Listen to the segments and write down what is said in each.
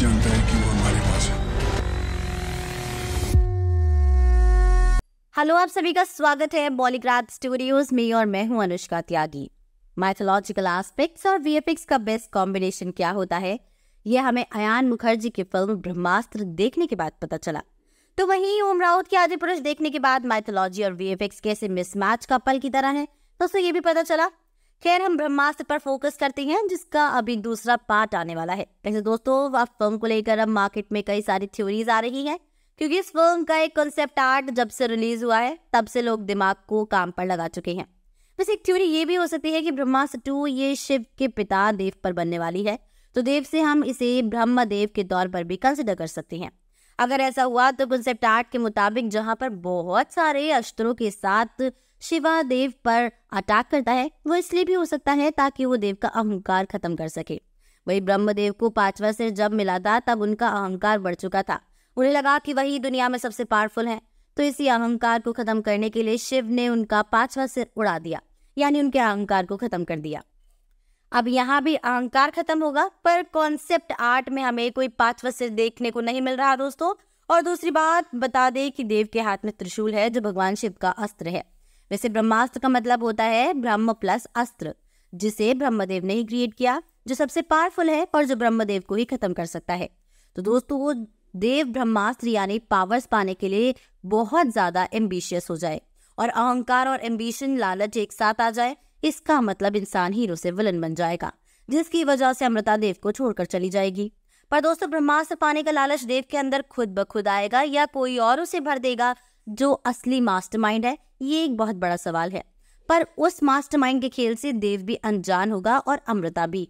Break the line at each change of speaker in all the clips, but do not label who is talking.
जानता है कि वो हमारे पास है हेलो आप सभी का स्वागत है बॉलीग्राफ स्टूडियोज में और मैं हूं अनुष्का त्यागी माइथोलॉजिकल एस्पेक्ट्स और वीएफएक्स का बेस्ट कॉम्बिनेशन क्या होता है यह हमें अयान मुखर्जी की फिल्म ब्रह्मास्त्र देखने के बाद पता चला तो वहीं ओम राउत के आदि पुरुष देखने के बाद माइथोलॉजी और वीएफएक्स कैसे मिसमैच कपल की तरह है दोस्तों ये भी पता चला खैर हम ब्रह्मास्त्र पर फोकस करते हैं जिसका अभी दूसरा पार्ट आने वाला है वैसे दोस्तों आप फिल्म को लेकर अब मार्केट में कई सारी थ्योरीज आ रही हैं क्योंकि इस फिल्म का एक कॉन्सेप्ट आर्ट जब से रिलीज हुआ है तब से लोग दिमाग को काम पर लगा चुके हैं वैसे एक थ्योरी ये भी हो सकती है कि ब्रह्मास्त्र टू ये शिव के पिता देव पर बनने वाली है तो देव से हम इसे ब्रह्म देव के तौर पर भी कंसिडर कर सकते हैं अगर ऐसा हुआ तो कंसेप्ट आर्ट के मुताबिक जहाँ पर बहुत सारे अस्त्रों के साथ शिवा देव पर अटैक करता है वो इसलिए भी हो सकता है ताकि वो देव का अहंकार खत्म कर सके वही ब्रह्मदेव को पांचवा सिर जब मिला था तब उनका अहंकार बढ़ चुका था उन्हें लगा कि वही दुनिया में सबसे पावरफुल है तो इसी अहंकार को खत्म करने के लिए शिव ने उनका पांचवा सिर उड़ा दिया यानी उनके अहंकार को खत्म कर दिया अब यहाँ भी अहंकार खत्म होगा पर कॉन्सेप्ट आर्ट में हमें कोई पांचवा सिर देखने को नहीं मिल रहा दोस्तों और दूसरी बात बता दें कि देव के हाथ में त्रिशूल है जो भगवान शिव का अस्त्र है वैसे ब्रह्मास्त्र का मतलब होता है ब्रह्म प्लस अस्त्र जिसे ब्रह्मदेव ने ही क्रिएट किया जो सबसे पावरफुल है और जो ब्रह्मदेव को ही खत्म कर सकता है तो दोस्तों वो देव ब्रह्मास्त्र यानी पावर्स पाने के लिए बहुत ज़्यादा एम्बिशियस हो जाए और अहंकार और एम्बिशन लालच एक साथ आ जाए इसका मतलब इंसान हीरो से विलन बन जाएगा जिसकी वजह से अमृता देव को छोड़कर चली जाएगी पर दोस्तों ब्रह्मास्त्र पाने का लालच देव के अंदर खुद ब खुद आएगा या कोई और उसे भर देगा जो असली मास्टरमाइंड है ये एक बहुत बड़ा सवाल है पर उस मास्टरमाइंड के खेल से देव भी अनजान होगा और अमृता भी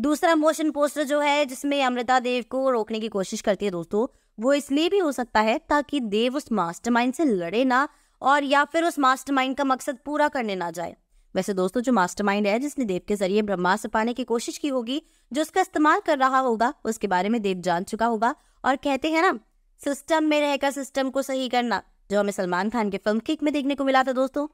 दूसरा मोशन पोस्टर जो है जिसमें अमृता देव को रोकने की कोशिश करती है दोस्तों वो इसलिए भी हो सकता है ताकि देव उस मास्टरमाइंड से लड़े ना और या फिर उस मास्टरमाइंड का मकसद पूरा करने ना जाए वैसे दोस्तों जो मास्टरमाइंड है जिसने देव के जरिए ब्रह्मास्त्र पाने की कोशिश की होगी जो उसका इस्तेमाल कर रहा होगा उसके बारे में देव जान चुका होगा और कहते हैं ना सिस्टम में रहकर सिस्टम को सही करना जो हमें सलमान खान की फिल्म किक में देखने को मिला था दोस्तों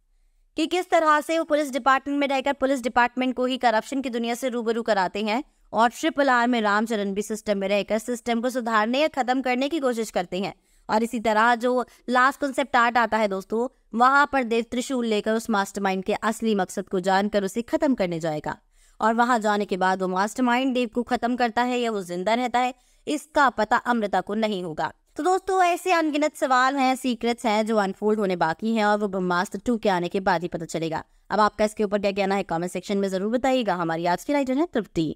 कि किस तरह से वो पुलिस डिपार्टमेंट में रहकर पुलिस डिपार्टमेंट को ही करप्शन की दुनिया से रूबरू कराते हैं और ट्रिपल आर में रामचरण भी सिस्टम में रहकर सिस्टम को सुधारने या खत्म करने की कोशिश करते हैं और इसी तरह जो लास्ट कॉन्सेप्ट आर्ट आता है दोस्तों वहां पर देव त्रिशूल लेकर उस मास्टरमाइंड के असली मकसद को जानकर उसे खत्म करने जाएगा और वहां जाने के बाद वो मास्टरमाइंड देव को खत्म करता है या वो जिंदा रहता है इसका पता अमृता को नहीं होगा तो दोस्तों ऐसे अनगिनत सवाल हैं सीक्रेट्स हैं जो अनफोल्ड होने बाकी हैं और वो ब्रह्मास्त्र टू के आने के बाद ही पता चलेगा अब आपका इसके ऊपर क्या कहना है कमेंट सेक्शन में जरूर बताइएगा हमारी आज की राइटर है तृप्ति